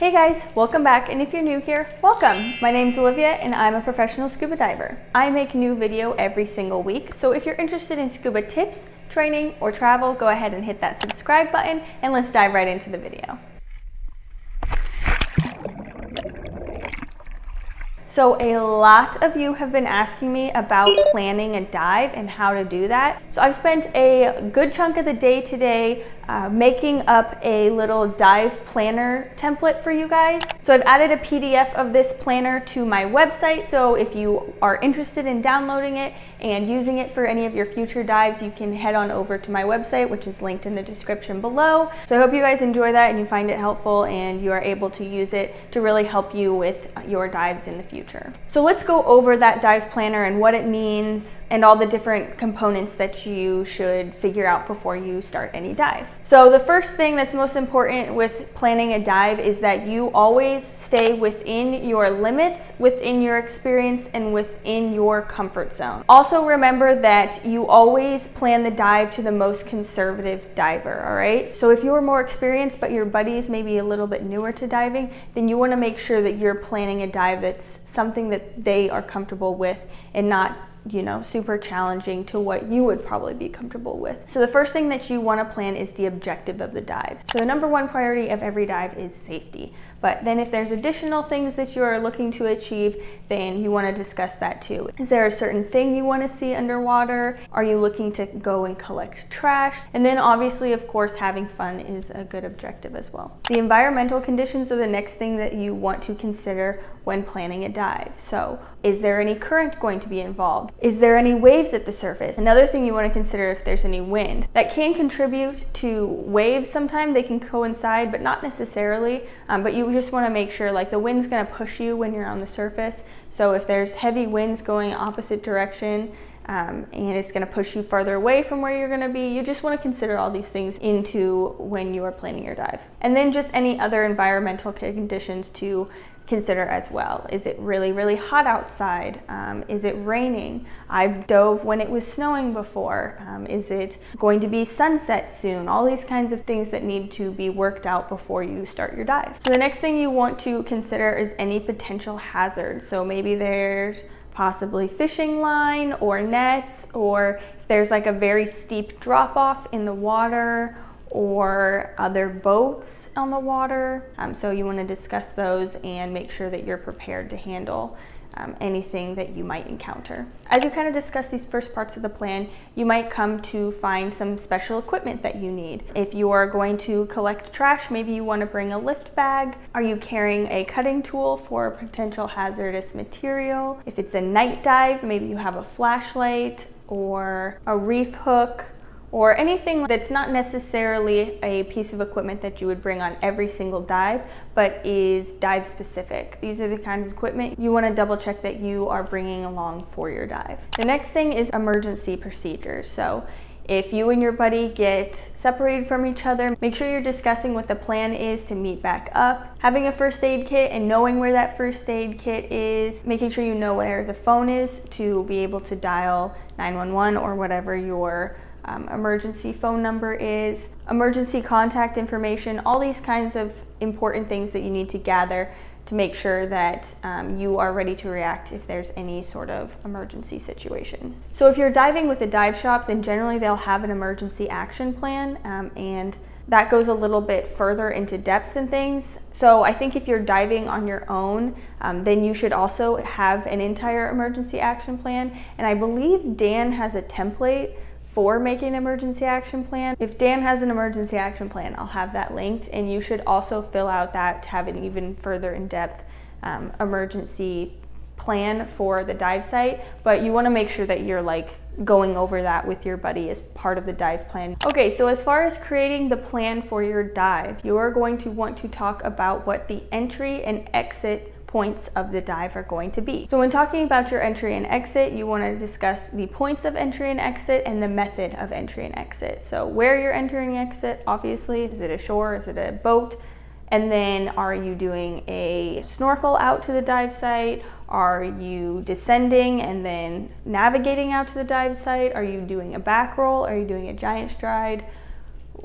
Hey guys, welcome back, and if you're new here, welcome! My name's Olivia, and I'm a professional scuba diver. I make new video every single week, so if you're interested in scuba tips, training, or travel, go ahead and hit that subscribe button, and let's dive right into the video. So a lot of you have been asking me about planning a dive and how to do that. So I've spent a good chunk of the day today uh, making up a little dive planner template for you guys. So I've added a PDF of this planner to my website. So if you are interested in downloading it and using it for any of your future dives, you can head on over to my website, which is linked in the description below. So I hope you guys enjoy that and you find it helpful and you are able to use it to really help you with your dives in the future. So let's go over that dive planner and what it means and all the different components that you should figure out before you start any dive. So the first thing that's most important with planning a dive is that you always stay within your limits, within your experience, and within your comfort zone. Also remember that you always plan the dive to the most conservative diver, all right? So if you're more experienced but your buddies may be a little bit newer to diving, then you wanna make sure that you're planning a dive that's something that they are comfortable with and not you know, super challenging to what you would probably be comfortable with. So the first thing that you wanna plan is the objective of the dive. So the number one priority of every dive is safety. But then if there's additional things that you are looking to achieve, then you wanna discuss that too. Is there a certain thing you wanna see underwater? Are you looking to go and collect trash? And then obviously, of course, having fun is a good objective as well. The environmental conditions are the next thing that you want to consider when planning a dive. So is there any current going to be involved? Is there any waves at the surface? Another thing you want to consider if there's any wind. That can contribute to waves sometimes. They can coincide, but not necessarily. Um, but you you just want to make sure like the wind's going to push you when you're on the surface. So if there's heavy winds going opposite direction um, and it's going to push you farther away from where you're going to be, you just want to consider all these things into when you are planning your dive. And then just any other environmental conditions too consider as well. Is it really, really hot outside? Um, is it raining? I've dove when it was snowing before. Um, is it going to be sunset soon? All these kinds of things that need to be worked out before you start your dive. So the next thing you want to consider is any potential hazard. So maybe there's possibly fishing line or nets, or if there's like a very steep drop off in the water or other boats on the water. Um, so you wanna discuss those and make sure that you're prepared to handle um, anything that you might encounter. As you kind of discuss these first parts of the plan, you might come to find some special equipment that you need. If you are going to collect trash, maybe you want to bring a lift bag. Are you carrying a cutting tool for potential hazardous material? If it's a night dive, maybe you have a flashlight or a reef hook or anything that's not necessarily a piece of equipment that you would bring on every single dive, but is dive specific. These are the kinds of equipment you wanna double check that you are bringing along for your dive. The next thing is emergency procedures. So if you and your buddy get separated from each other, make sure you're discussing what the plan is to meet back up. Having a first aid kit and knowing where that first aid kit is, making sure you know where the phone is to be able to dial 911 or whatever your um, emergency phone number is, emergency contact information, all these kinds of important things that you need to gather to make sure that um, you are ready to react if there's any sort of emergency situation. So if you're diving with a dive shop, then generally they'll have an emergency action plan um, and that goes a little bit further into depth and things. So I think if you're diving on your own, um, then you should also have an entire emergency action plan. And I believe Dan has a template for making an emergency action plan. If Dan has an emergency action plan, I'll have that linked and you should also fill out that to have an even further in-depth um, emergency plan for the dive site, but you wanna make sure that you're like going over that with your buddy as part of the dive plan. Okay, so as far as creating the plan for your dive, you are going to want to talk about what the entry and exit points of the dive are going to be. So when talking about your entry and exit, you wanna discuss the points of entry and exit and the method of entry and exit. So where you're entering exit, obviously, is it a shore, is it a boat? And then are you doing a snorkel out to the dive site? Are you descending and then navigating out to the dive site? Are you doing a back roll? Are you doing a giant stride?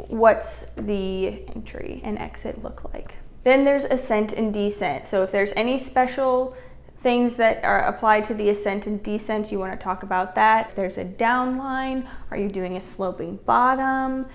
What's the entry and exit look like? Then there's ascent and descent. So if there's any special things that are applied to the ascent and descent, you want to talk about that. If there's a down line, are you doing a sloping bottom?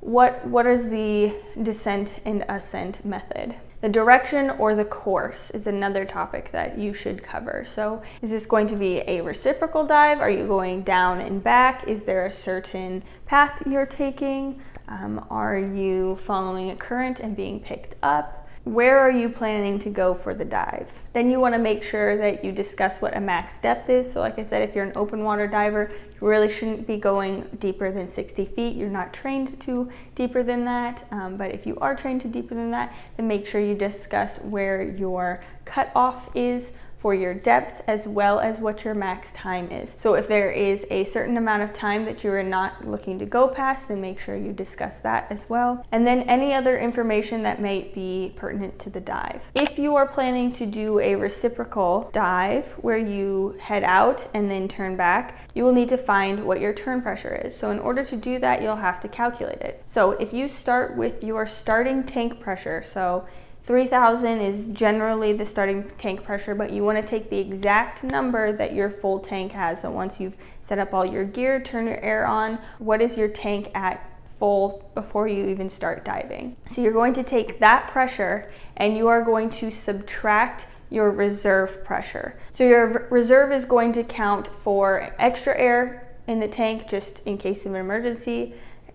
What, what is the descent and ascent method? The direction or the course is another topic that you should cover. So is this going to be a reciprocal dive? Are you going down and back? Is there a certain path you're taking? Um, are you following a current and being picked up? where are you planning to go for the dive? Then you wanna make sure that you discuss what a max depth is. So like I said, if you're an open water diver, you really shouldn't be going deeper than 60 feet. You're not trained to deeper than that. Um, but if you are trained to deeper than that, then make sure you discuss where your cutoff is for your depth as well as what your max time is. So if there is a certain amount of time that you are not looking to go past, then make sure you discuss that as well. And then any other information that may be pertinent to the dive. If you are planning to do a reciprocal dive where you head out and then turn back, you will need to find what your turn pressure is. So in order to do that, you'll have to calculate it. So if you start with your starting tank pressure, so 3000 is generally the starting tank pressure, but you wanna take the exact number that your full tank has. So once you've set up all your gear, turn your air on, what is your tank at full before you even start diving? So you're going to take that pressure and you are going to subtract your reserve pressure. So your reserve is going to count for extra air in the tank just in case of an emergency,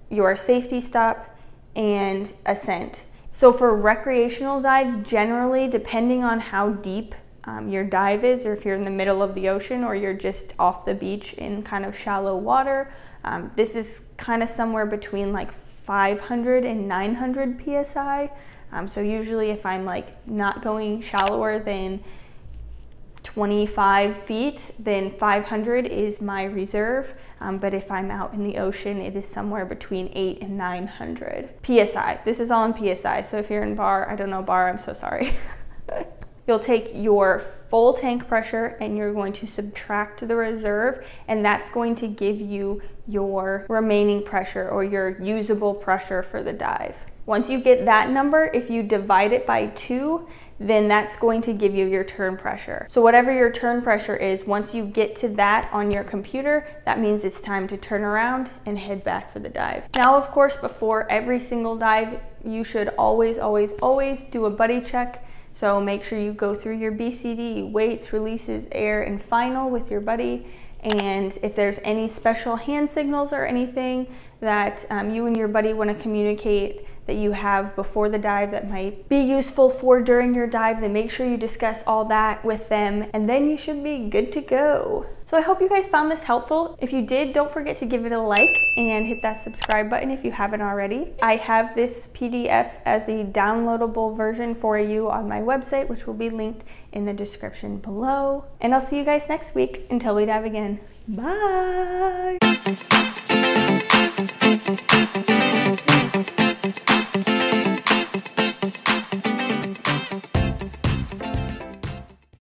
your safety stop, and ascent. So for recreational dives, generally, depending on how deep um, your dive is, or if you're in the middle of the ocean or you're just off the beach in kind of shallow water, um, this is kind of somewhere between like 500 and 900 psi. Um, so usually if I'm like not going shallower than 25 feet, then 500 is my reserve. Um, but if I'm out in the ocean, it is somewhere between eight and 900. PSI, this is all in PSI. So if you're in bar, I don't know bar, I'm so sorry. You'll take your full tank pressure and you're going to subtract the reserve and that's going to give you your remaining pressure or your usable pressure for the dive. Once you get that number, if you divide it by two, then that's going to give you your turn pressure. So whatever your turn pressure is, once you get to that on your computer, that means it's time to turn around and head back for the dive. Now, of course, before every single dive, you should always, always, always do a buddy check so make sure you go through your BCD, weights, releases, air, and final with your buddy. And if there's any special hand signals or anything that um, you and your buddy want to communicate, that you have before the dive that might be useful for during your dive, then make sure you discuss all that with them and then you should be good to go. So I hope you guys found this helpful. If you did, don't forget to give it a like and hit that subscribe button if you haven't already. I have this PDF as a downloadable version for you on my website, which will be linked in the description below. And I'll see you guys next week until we dive again. Bye! Thank you.